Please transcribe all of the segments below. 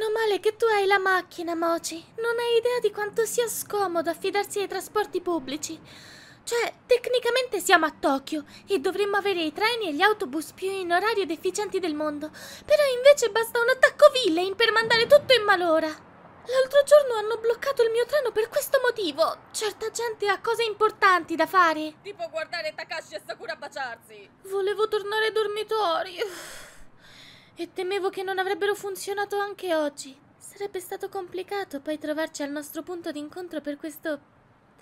Meno male che tu hai la macchina, Mochi. Non hai idea di quanto sia scomodo affidarsi ai trasporti pubblici. Cioè, tecnicamente siamo a Tokyo e dovremmo avere i treni e gli autobus più in orario ed efficienti del mondo. Però invece basta un attacco villain per mandare tutto in malora. L'altro giorno hanno bloccato il mio treno per questo motivo. Certa gente ha cose importanti da fare. Tipo guardare Takashi e Sakura baciarsi. Volevo tornare ai dormitori. Uff. E temevo che non avrebbero funzionato anche oggi. Sarebbe stato complicato poi trovarci al nostro punto d'incontro per questo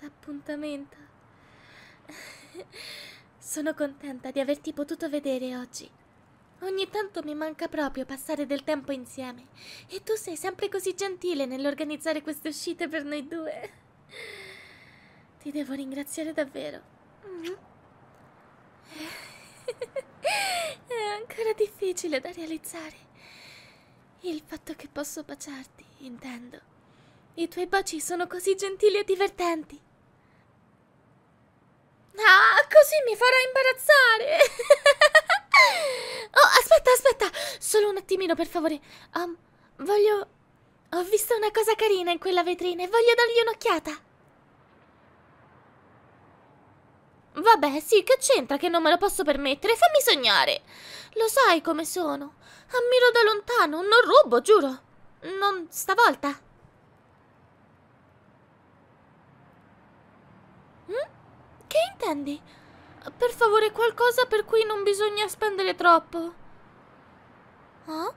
appuntamento. Sono contenta di averti potuto vedere oggi. Ogni tanto mi manca proprio passare del tempo insieme e tu sei sempre così gentile nell'organizzare queste uscite per noi due. Ti devo ringraziare davvero. Mm-hmm. È ancora difficile da realizzare. Il fatto che posso baciarti, intendo. I tuoi baci sono così gentili e divertenti. Ah, così mi farà imbarazzare! oh, aspetta, aspetta! Solo un attimino, per favore. Um, voglio... Ho visto una cosa carina in quella vetrina e voglio dargli un'occhiata. Vabbè, sì, che c'entra che non me lo posso permettere? Fammi sognare! Lo sai come sono. Ammiro da lontano, non rubo, giuro. Non stavolta. Mm? Che intendi? Per favore, qualcosa per cui non bisogna spendere troppo. Ah?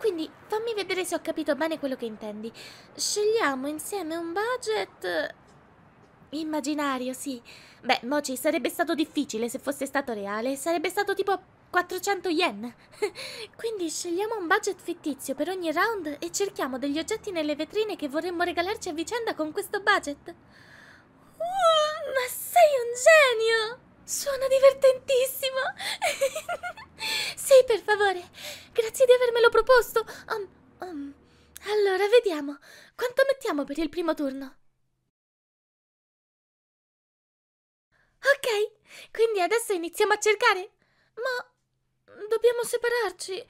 Quindi fammi vedere se ho capito bene quello che intendi. Scegliamo insieme un budget... Eh, immaginario, sì. Beh, Mochi, sarebbe stato difficile se fosse stato reale. Sarebbe stato tipo 400 yen. Quindi scegliamo un budget fittizio per ogni round e cerchiamo degli oggetti nelle vetrine che vorremmo regalarci a vicenda con questo budget. Uh, ma sei un genio! Suona divertentissimo! sì, per favore. Grazie di avermelo proposto. Um, um. Allora, vediamo. Quanto mettiamo per il primo turno? Ok, quindi adesso iniziamo a cercare. Ma dobbiamo separarci.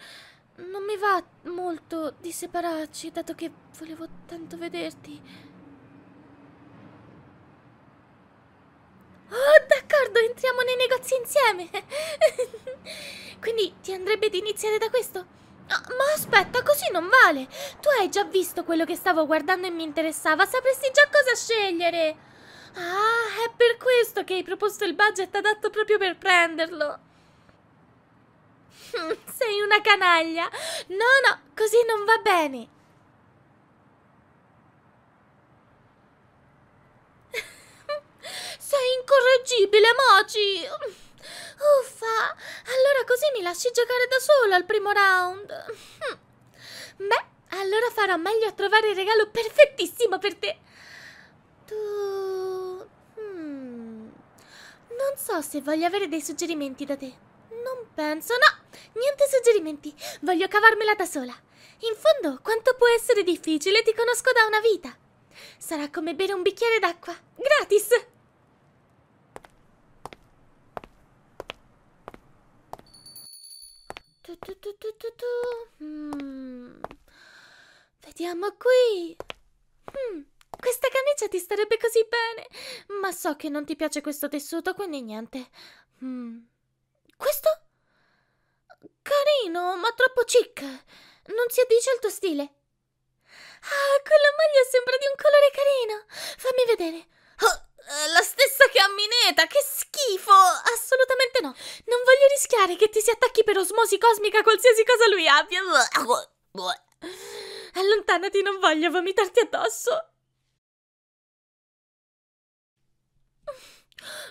Non mi va molto di separarci, dato che volevo tanto vederti. entriamo nei negozi insieme. Quindi ti andrebbe di iniziare da questo? Oh, ma aspetta, così non vale. Tu hai già visto quello che stavo guardando e mi interessava, sapresti già cosa scegliere. Ah, è per questo che hai proposto il budget adatto proprio per prenderlo. Sei una canaglia. No, no, così non va bene. Sei incorreggibile, Mochi! Uffa! Allora così mi lasci giocare da solo al primo round! Beh, allora farò meglio a trovare il regalo perfettissimo per te! Tu... Hmm. Non so se voglio avere dei suggerimenti da te. Non penso, no! Niente suggerimenti! Voglio cavarmela da sola! In fondo, quanto può essere difficile ti conosco da una vita! Sarà come bere un bicchiere d'acqua, gratis! Tu, tu, tu, tu, tu, tu. Mm. Vediamo qui. Mm. Questa camicia ti starebbe così bene, ma so che non ti piace questo tessuto, quindi niente. Mm. Questo? Carino, ma troppo chic. Non si addice al tuo stile. Ah, quella maglia sembra di un colore carino. Fammi vedere. Oh, eh, la stessa cammineta, che schifo! Assolutamente no. Non voglio rischiare che ti si attacchi per osmosi cosmica qualsiasi cosa lui abbia. Allontanati, non voglio vomitarti addosso.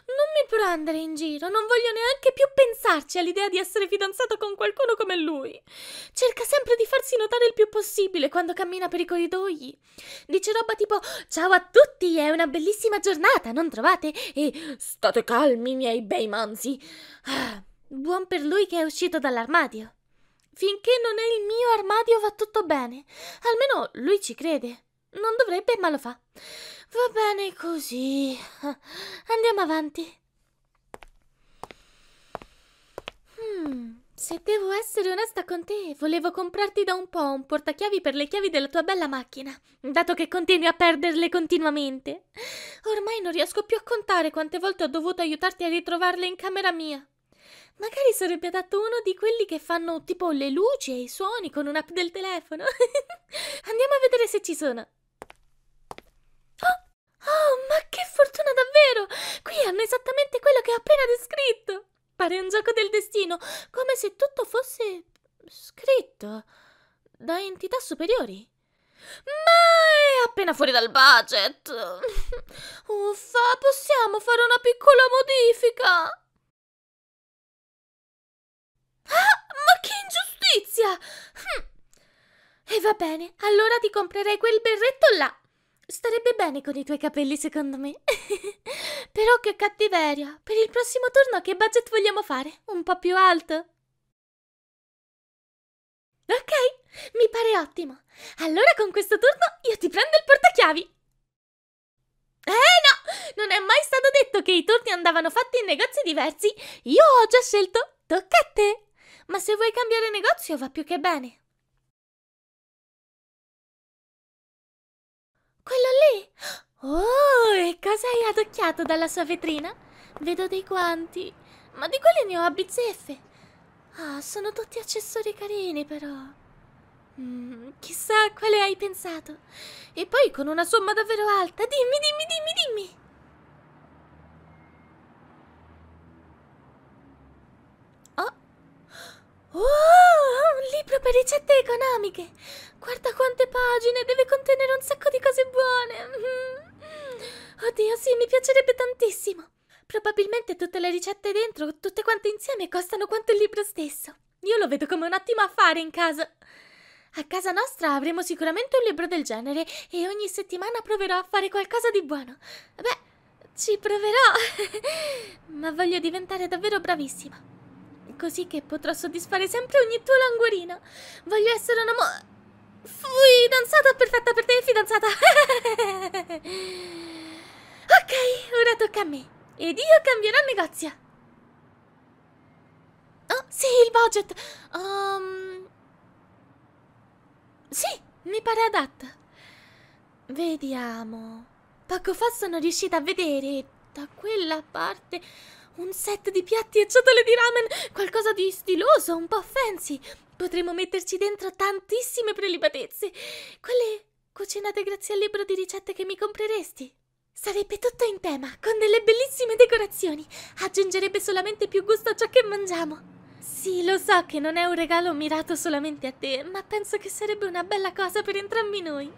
Non mi prendere in giro, non voglio neanche più pensarci all'idea di essere fidanzata con qualcuno come lui. Cerca sempre di farsi notare il più possibile quando cammina per i corridoi. Dice roba tipo: Ciao a tutti, è una bellissima giornata, non trovate? E state calmi, miei bei manzi. Ah, buon per lui che è uscito dall'armadio. Finché non è il mio armadio va tutto bene. Almeno lui ci crede. Non dovrebbe, ma lo fa. Va bene così. Andiamo avanti. Hmm, se devo essere onesta con te, volevo comprarti da un po' un portachiavi per le chiavi della tua bella macchina, dato che continui a perderle continuamente. Ormai non riesco più a contare quante volte ho dovuto aiutarti a ritrovarle in camera mia. Magari sarebbe adatto uno di quelli che fanno tipo le luci e i suoni con un'app del telefono. Andiamo a vedere se ci sono. funziona davvero! Qui hanno esattamente quello che ho appena descritto! Pare un gioco del destino, come se tutto fosse scritto da entità superiori. Ma è appena fuori dal budget! Uffa, possiamo fare una piccola modifica! Ah, ma che ingiustizia! Hm. E va bene, allora ti comprerei quel berretto là. Starebbe bene con i tuoi capelli, secondo me. Però che cattiveria! Per il prossimo turno che budget vogliamo fare? Un po' più alto? Ok, mi pare ottimo. Allora con questo turno io ti prendo il portachiavi. Eh no! Non è mai stato detto che i turni andavano fatti in negozi diversi. Io ho già scelto. Tocca a te. Ma se vuoi cambiare negozio va più che bene. Quello lì? Oh, e cosa hai adocchiato dalla sua vetrina? Vedo dei guanti, ma di quelli ne ho a bizzeffe. Ah, sono tutti accessori carini, però. Mm, chissà a quale hai pensato. E poi con una somma davvero alta. Dimmi, dimmi, dimmi, dimmi. Oh, oh come ricette economiche. Guarda quante pagine, deve contenere un sacco di cose buone. Oddio, sì, mi piacerebbe tantissimo. Probabilmente tutte le ricette dentro, tutte quante insieme, costano quanto il libro stesso. Io lo vedo come un ottimo affare in casa. A casa nostra avremo sicuramente un libro del genere e ogni settimana proverò a fare qualcosa di buono. Beh, ci proverò. Ma voglio diventare davvero bravissima così che potrò soddisfare sempre ogni tuo languorino. Voglio essere una mo... Fui danzata perfetta per te, fidanzata! ok, ora tocca a me. Ed io cambierò negozio. Oh, sì, il budget. Um... Sì, mi pare adatto. Vediamo. Poco fa sono riuscita a vedere da quella parte... Un set di piatti e ciotole di ramen, qualcosa di stiloso, un po' fancy. Potremmo metterci dentro tantissime prelibatezze. Quelle cucinate grazie al libro di ricette che mi compreresti. Sarebbe tutto in tema, con delle bellissime decorazioni. Aggiungerebbe solamente più gusto a ciò che mangiamo. Sì, lo so che non è un regalo mirato solamente a te, ma penso che sarebbe una bella cosa per entrambi noi.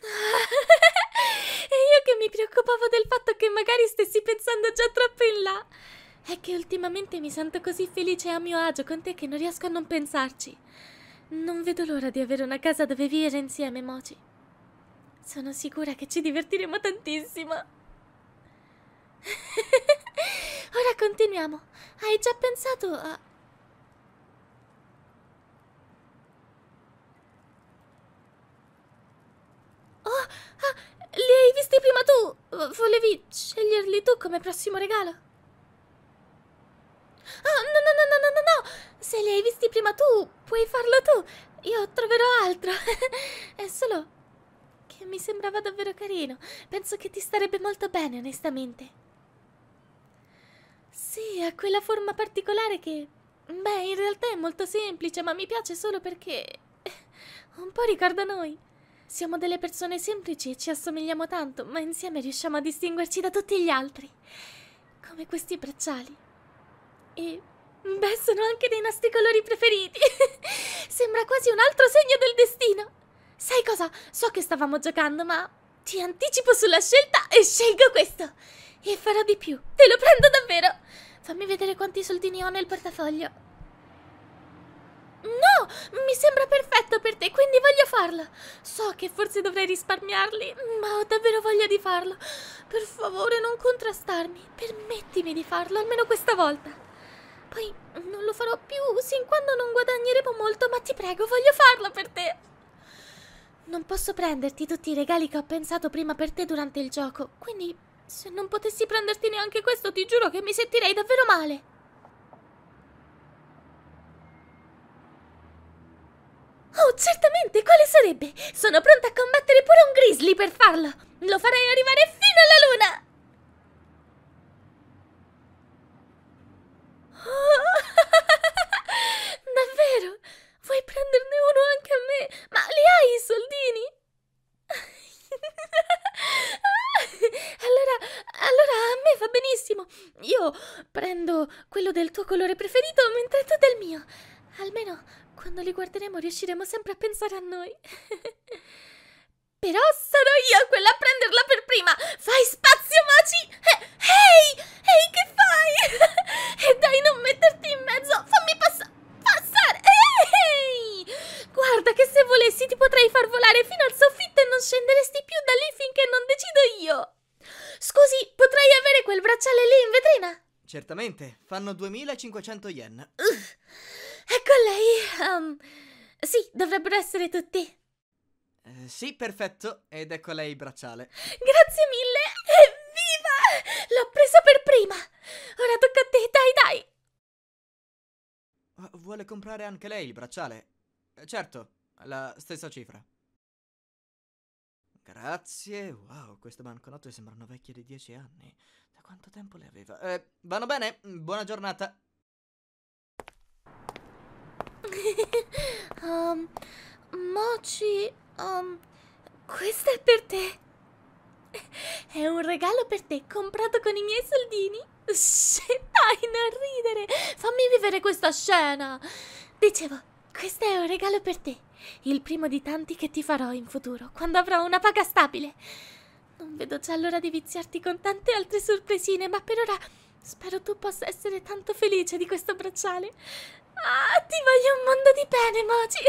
Ah, mi preoccupavo del fatto che magari stessi pensando già troppo in là. È che ultimamente mi sento così felice e a mio agio con te che non riesco a non pensarci. Non vedo l'ora di avere una casa dove vivere insieme, Mochi. Sono sicura che ci divertiremo tantissimo. Ora continuiamo. Hai già pensato a... Oh, ah, li hai visti prima tu! Volevi sceglierli tu come prossimo regalo? Oh, no, no, no, no, no, no, no! Se li hai visti prima tu, puoi farlo tu! Io troverò altro! È solo che mi sembrava davvero carino. Penso che ti starebbe molto bene, onestamente. Sì, ha quella forma particolare che... Beh, in realtà è molto semplice, ma mi piace solo perché... un po' ricorda noi. Siamo delle persone semplici e ci assomigliamo tanto, ma insieme riusciamo a distinguerci da tutti gli altri. Come questi bracciali. E... beh, sono anche dei nostri colori preferiti. Sembra quasi un altro segno del destino. Sai cosa? So che stavamo giocando, ma... Ti anticipo sulla scelta e scelgo questo. E farò di più. Te lo prendo davvero. Fammi vedere quanti soldini ho nel portafoglio. No, mi sembra perfetto per te, quindi voglio farla. So che forse dovrei risparmiarli, ma ho davvero voglia di farlo. Per favore, non contrastarmi. Permettimi di farlo, almeno questa volta. Poi non lo farò più, sin quando non guadagneremo molto, ma ti prego, voglio farlo per te. Non posso prenderti tutti i regali che ho pensato prima per te durante il gioco, quindi se non potessi prenderti neanche questo, ti giuro che mi sentirei davvero male. Oh, certamente, quale sarebbe? Sono pronta a combattere pure un grizzly per farlo! Lo farei arrivare fino alla luna! Oh, davvero? Vuoi prenderne uno anche a me? Ma li hai i soldini? allora, allora a me va benissimo. Io prendo quello del tuo colore preferito quando li guarderemo riusciremo sempre a pensare a noi. Però sarò io quella a prenderla per prima! Fai spazio, Maci! Eh, ehi! Ehi, che fai? e eh, dai, non metterti in mezzo! Fammi passa passare! Ehi! Guarda che se volessi ti potrei far volare fino al soffitto e non scenderesti più da lì finché non decido io! Scusi, potrei avere quel bracciale lì in vetrina? Certamente, fanno 2500 yen. Uh. Ecco lei! Um, sì, dovrebbero essere tutti. Eh, sì, perfetto. Ed ecco lei il bracciale. Grazie mille! Evviva! L'ho preso per prima! Ora tocca a te, dai, dai! Ah, vuole comprare anche lei il bracciale? Eh, certo, la stessa cifra. Grazie, wow, queste banconote sembrano vecchie di dieci anni. Da quanto tempo le aveva? Eh, vanno bene, buona giornata. um, Mochi, um, questo è per te. È un regalo per te, comprato con i miei soldini. dai, non ridere. Fammi vivere questa scena. Dicevo, questo è un regalo per te. Il primo di tanti che ti farò in futuro, quando avrò una paga stabile. Non vedo già l'ora di viziarti con tante altre sorpresine, ma per ora spero tu possa essere tanto felice di questo bracciale. Ah, ti voglio un mondo di bene, Moji.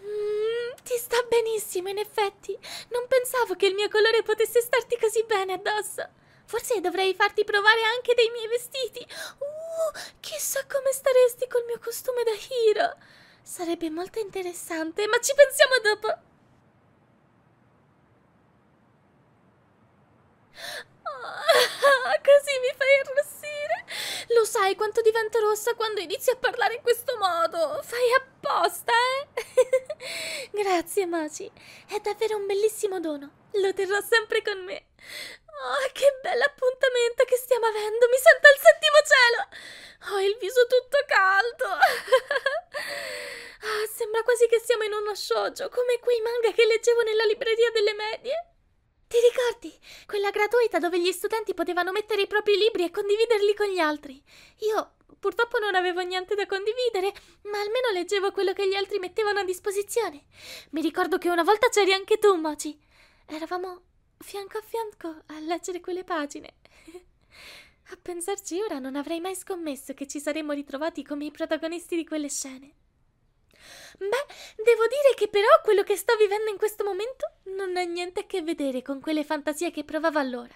mm, ti sta benissimo, in effetti. Non pensavo che il mio colore potesse starti così bene addosso. Forse dovrei farti provare anche dei miei vestiti. Uh, chissà come staresti col mio costume da hero. Sarebbe molto interessante, ma ci pensiamo dopo. sai quanto divento rossa quando inizi a parlare in questo modo! Fai apposta, eh! Grazie, Maci. È davvero un bellissimo dono. Lo terrò sempre con me. Oh, che bell'appuntamento che stiamo avendo! Mi sento al settimo cielo! Ho il viso tutto caldo! ah, sembra quasi che siamo in uno shoujo, come quei manga che leggevo nella libreria delle medie. Ti ricordi? Quella gratuita dove gli studenti potevano mettere i propri libri e condividerli con gli altri. Io purtroppo non avevo niente da condividere, ma almeno leggevo quello che gli altri mettevano a disposizione. Mi ricordo che una volta c'eri anche tu, Mochi. Eravamo fianco a fianco a leggere quelle pagine. a pensarci ora non avrei mai scommesso che ci saremmo ritrovati come i protagonisti di quelle scene. Beh, devo dire che però quello che sto vivendo in questo momento non ha niente a che vedere con quelle fantasie che provavo allora.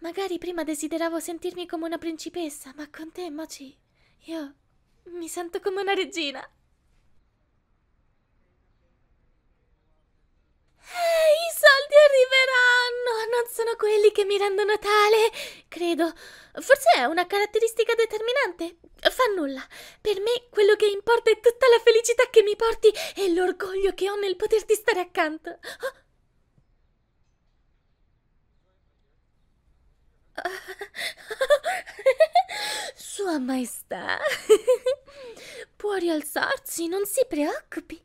Magari prima desideravo sentirmi come una principessa, ma con te, Mochi, io mi sento come una regina. I soldi arriveranno! Non sono quelli che mi rendono tale, credo. Forse è una caratteristica determinante. Fa nulla. Per me quello che importa è tutta la felicità che mi porti e l'orgoglio che ho nel poterti stare accanto. Oh, Sua Maestà, può rialzarsi, non si preoccupi.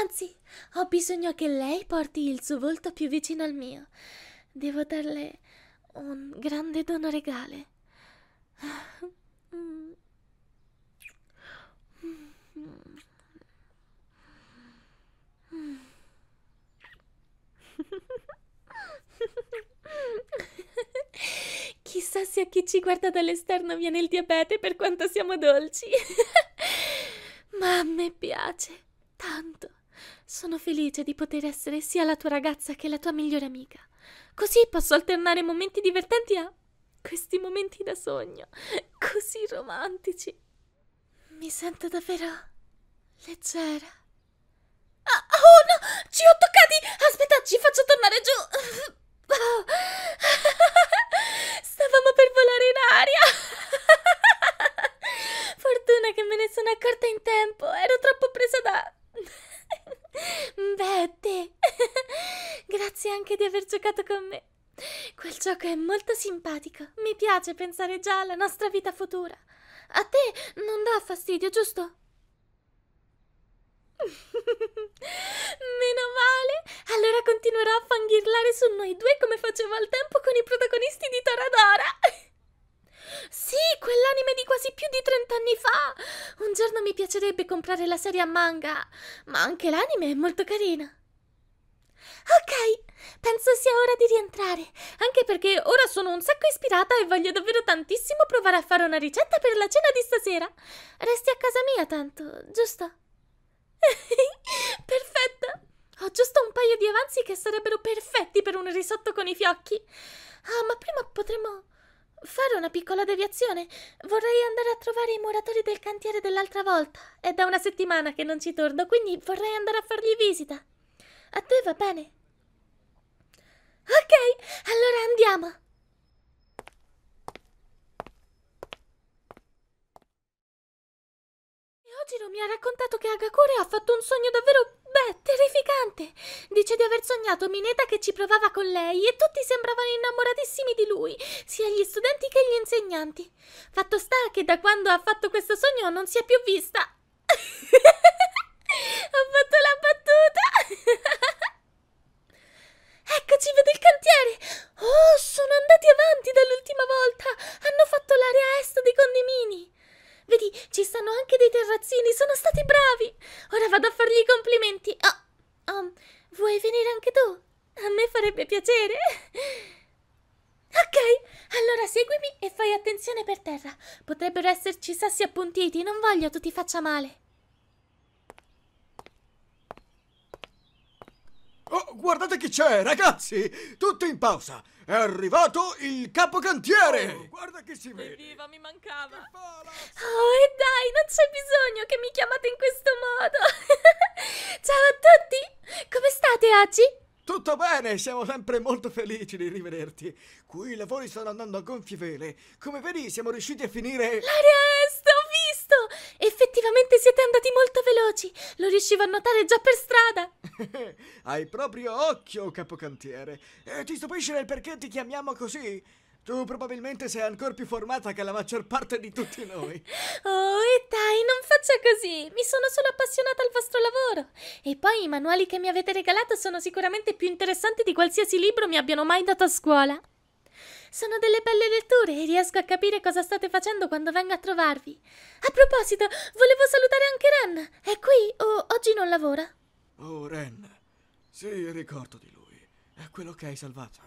Anzi, ho bisogno che lei porti il suo volto più vicino al mio. Devo darle un grande dono regale. Chissà se a chi ci guarda dall'esterno viene il diabete per quanto siamo dolci. Ma a me piace tanto. Sono felice di poter essere sia la tua ragazza che la tua migliore amica. Così posso alternare momenti divertenti a questi momenti da sogno, così romantici. Mi sento davvero leggera. Ah, oh no! Ci ho toccati! Aspetta, ci faccio tornare giù! Stavamo per volare in aria! Fortuna che me ne sono accorta in tempo, ero troppo presa da... Beh, te! Grazie anche di aver giocato con me. Quel gioco è molto simpatico, mi piace pensare già alla nostra vita futura. A te non dà fastidio, giusto? Meno male! Allora continuerò a fanghirlare su noi due come facevo al tempo con i protagonisti di Toradora! sì, quell'anime di quasi più di 30 anni fa! Un giorno mi piacerebbe comprare la serie a manga, ma anche l'anime è molto carina. Ok, penso sia ora di rientrare, anche perché ora sono un sacco ispirata e voglio davvero tantissimo provare a fare una ricetta per la cena di stasera. Resti a casa mia tanto, giusto? Perfetta! Ho giusto un paio di avanzi che sarebbero perfetti per un risotto con i fiocchi. Ah, ma prima potremmo fare una piccola deviazione. Vorrei andare a trovare i muratori del cantiere dell'altra volta. È da una settimana che non ci torno, quindi vorrei andare a fargli visita. A te va bene? Ok, allora andiamo. Kojiro mi ha raccontato che Agakure ha fatto un sogno davvero, beh, terrificante. Dice di aver sognato Mineta che ci provava con lei e tutti sembravano innamoratissimi di lui, sia gli studenti che gli insegnanti. Fatto sta che da quando ha fatto questo sogno non si è più vista. Ho fatto la battuta! appuntiti, non voglio tu ti faccia male. Oh, guardate chi c'è, ragazzi! Tutti in pausa! È arrivato il capocantiere! Oh, guarda chi si vede! Evviva, mi mancava! Oh, e dai, non c'è bisogno che mi chiamate in questo modo! Ciao a tutti! Come state oggi? Tutto bene, siamo sempre molto felici di rivederti. Qui i lavori stanno andando a gonfie vele. Come vedi, siamo riusciti a finire... L'area est! visto? Effettivamente siete andati molto veloci. Lo riuscivo a notare già per strada. Hai proprio occhio, capocantiere. E eh, ti stupisce nel perché ti chiamiamo così? Tu probabilmente sei ancora più formata che la maggior parte di tutti noi. oh, e dai, non faccia così! Mi sono solo appassionata al vostro lavoro. E poi i manuali che mi avete regalato sono sicuramente più interessanti di qualsiasi libro mi abbiano mai dato a scuola. Sono delle belle letture e riesco a capire cosa state facendo quando vengo a trovarvi. A proposito, volevo salutare anche Ren. È qui o oggi non lavora? Oh, Ren. Sì, ricordo di lui. È quello che hai salvato.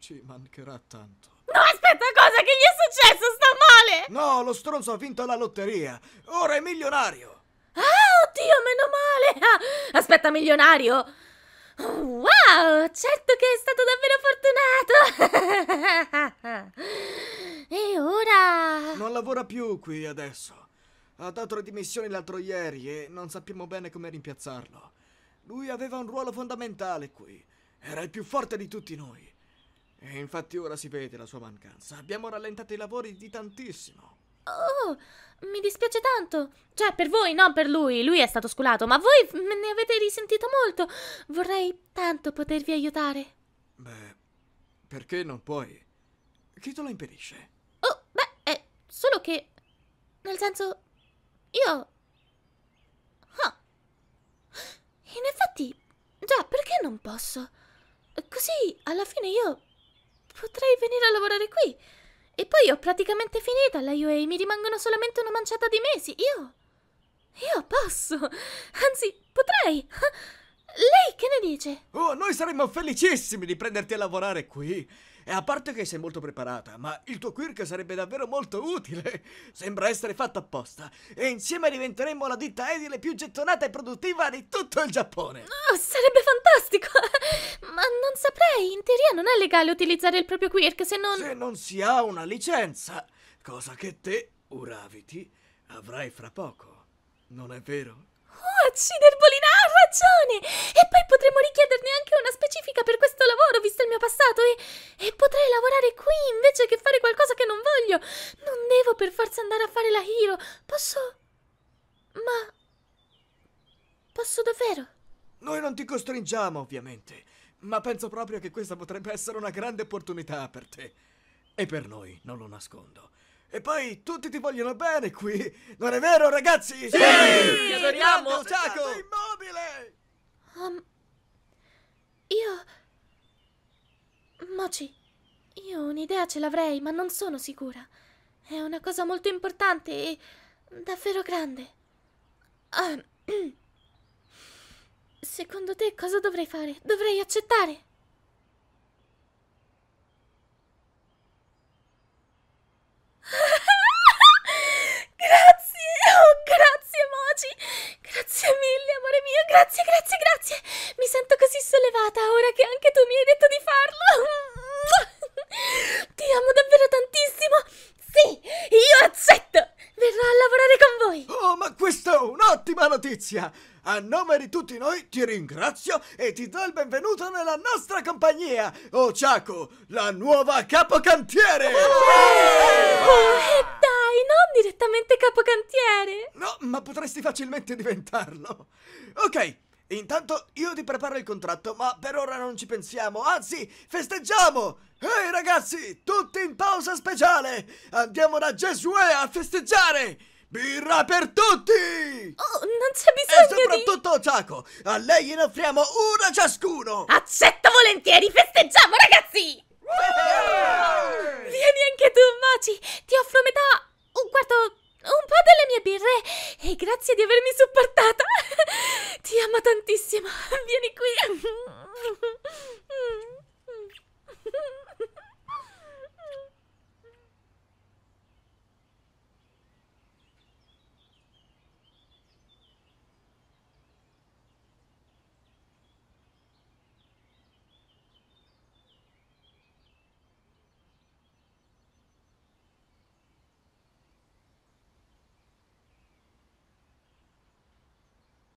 Ci mancherà tanto. No, aspetta, cosa? Che gli è successo? Sta male! No, lo stronzo ha vinto la lotteria. Ora è milionario. Ah, oddio, meno male! Ah, aspetta, milionario? Wow, certo che è stato davvero fortunato! e ora... Non lavora più qui adesso. Ha dato le dimissioni l'altro ieri e non sappiamo bene come rimpiazzarlo. Lui aveva un ruolo fondamentale qui. Era il più forte di tutti noi. E infatti ora si vede la sua mancanza. Abbiamo rallentato i lavori di tantissimo. Oh, mi dispiace tanto. Cioè, per voi, non per lui. Lui è stato sculato, ma voi me ne avete risentito molto. Vorrei tanto potervi aiutare. Beh, perché non puoi? Chi te lo impedisce? Oh, beh, è solo che... Nel senso... Io... Ah. In effetti... Già, perché non posso? Così, alla fine io... Potrei venire a lavorare qui. E poi ho praticamente finita la UA, mi rimangono solamente una manciata di mesi. Io... Io posso. Anzi, potrei. Lei che ne dice? Oh, noi saremmo felicissimi di prenderti a lavorare qui. E eh, a parte che sei molto preparata, ma il tuo quirk sarebbe davvero molto utile. Sembra essere fatto apposta. E insieme diventeremo la ditta edile più gettonata e produttiva di tutto il Giappone. Oh, sarebbe fantastico! ma non saprei, in teoria non è legale utilizzare il proprio quirk se non... Se non si ha una licenza, cosa che te, Uraviti, avrai fra poco. Non è vero? Oh, Ciderbolina ha ragione! E poi potremmo richiederne anche una specifica per questo lavoro, visto il mio passato, e, e potrei lavorare qui invece che fare qualcosa che non voglio. Non devo per forza andare a fare la Hiro. Posso... Ma... Posso davvero? Noi non ti costringiamo, ovviamente, ma penso proprio che questa potrebbe essere una grande opportunità per te. E per noi, non lo nascondo. E poi tutti ti vogliono bene qui, non è vero ragazzi? Sì! sì! Ti adoriamo! Ciaco! immobile! Um, io... Mochi, io un'idea ce l'avrei, ma non sono sicura. È una cosa molto importante e davvero grande. Um, secondo te cosa dovrei fare? Dovrei accettare? grazie, oh grazie Moji, grazie mille amore mio, grazie, grazie, grazie. Mi sento così sollevata ora che anche tu mi hai detto di farlo. Ti amo davvero tantissimo. Sì, io accetto. Verrò a lavorare con voi. Oh, ma questa è un'ottima notizia. A nome di tutti noi ti ringrazio e ti do il benvenuto nella nostra compagnia, Ociaco, oh, la nuova capocantiere! Oh! Yeah! Oh, eh, e dai, non direttamente capocantiere! No, ma potresti facilmente diventarlo. Ok, intanto io ti preparo il contratto, ma per ora non ci pensiamo. Anzi, festeggiamo! Ehi ragazzi, tutti in pausa speciale! Andiamo da Gesue a festeggiare! Birra per tutti! Oh, non c'è bisogno di... E soprattutto, di... Chaco, a lei ne offriamo una ciascuno! Accetto volentieri, festeggiamo ragazzi! piaci, ti offro metà, un quarto, un po' delle mie birre e grazie di avermi supportata. Ti amo tantissimo, vieni qui.